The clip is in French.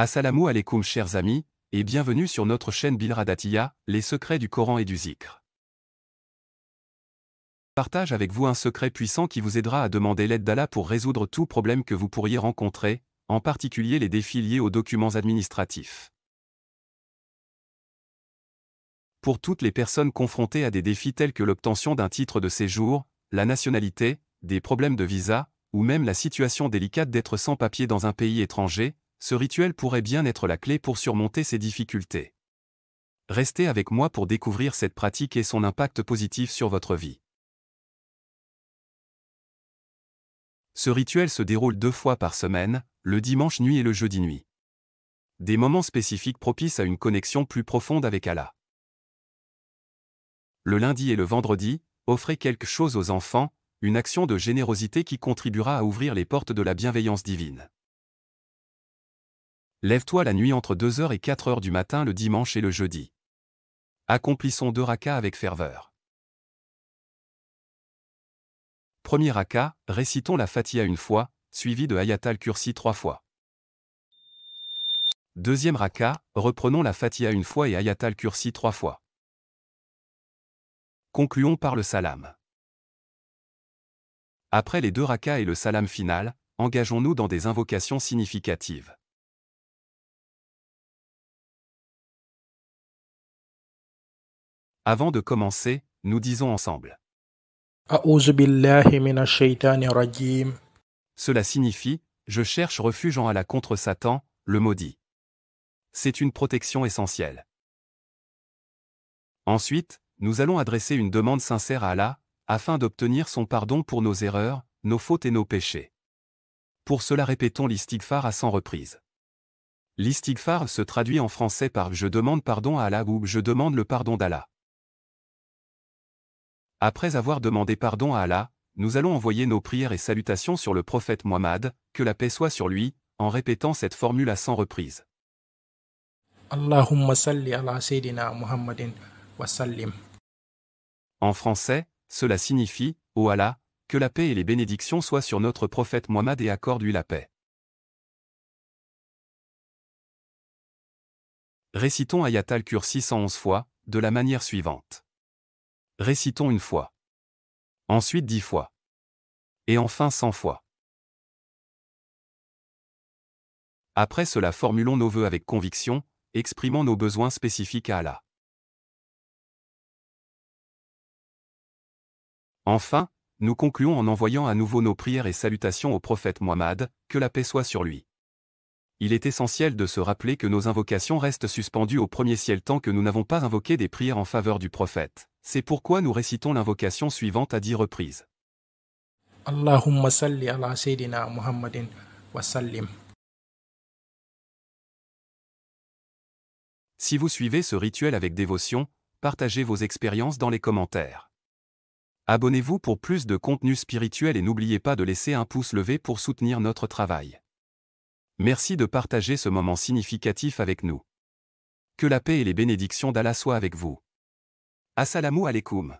Assalamu alaikum chers amis, et bienvenue sur notre chaîne Bilradatiya, les secrets du Coran et du Zikr. Partage avec vous un secret puissant qui vous aidera à demander l'aide d'Allah pour résoudre tout problème que vous pourriez rencontrer, en particulier les défis liés aux documents administratifs. Pour toutes les personnes confrontées à des défis tels que l'obtention d'un titre de séjour, la nationalité, des problèmes de visa, ou même la situation délicate d'être sans papier dans un pays étranger, ce rituel pourrait bien être la clé pour surmonter ces difficultés. Restez avec moi pour découvrir cette pratique et son impact positif sur votre vie. Ce rituel se déroule deux fois par semaine, le dimanche nuit et le jeudi nuit. Des moments spécifiques propices à une connexion plus profonde avec Allah. Le lundi et le vendredi, offrez quelque chose aux enfants, une action de générosité qui contribuera à ouvrir les portes de la bienveillance divine. Lève-toi la nuit entre 2h et 4h du matin le dimanche et le jeudi. Accomplissons deux rakas avec ferveur. Premier raka, récitons la Fatiha une fois, suivi de ayat kursi trois fois. Deuxième raka, reprenons la Fatiha une fois et ayat al-Kursi trois fois. Concluons par le salam. Après les deux rakas et le salam final, engageons-nous dans des invocations significatives. Avant de commencer, nous disons ensemble. Cela signifie, je cherche refuge en Allah contre Satan, le maudit. C'est une protection essentielle. Ensuite, nous allons adresser une demande sincère à Allah, afin d'obtenir son pardon pour nos erreurs, nos fautes et nos péchés. Pour cela répétons l'istighfar à 100 reprises. L'istighfar se traduit en français par je demande pardon à Allah ou je demande le pardon d'Allah. Après avoir demandé pardon à Allah, nous allons envoyer nos prières et salutations sur le prophète Muhammad, que la paix soit sur lui, en répétant cette formule à 100 reprises. En français, cela signifie, ô Allah, que la paix et les bénédictions soient sur notre prophète Muhammad et accorde-lui la paix. Récitons Ayat al-Kursi 111 fois, de la manière suivante. Récitons une fois. Ensuite dix fois. Et enfin cent fois. Après cela formulons nos voeux avec conviction, exprimant nos besoins spécifiques à Allah. Enfin, nous concluons en envoyant à nouveau nos prières et salutations au prophète Muhammad, que la paix soit sur lui. Il est essentiel de se rappeler que nos invocations restent suspendues au premier ciel tant que nous n'avons pas invoqué des prières en faveur du prophète. C'est pourquoi nous récitons l'invocation suivante à dix reprises. Allahumma salli ala Sayyidina Muhammadin wa sallim. Si vous suivez ce rituel avec dévotion, partagez vos expériences dans les commentaires. Abonnez-vous pour plus de contenu spirituel et n'oubliez pas de laisser un pouce levé pour soutenir notre travail. Merci de partager ce moment significatif avec nous. Que la paix et les bénédictions d'Allah soient avec vous. Assalamu alaikum.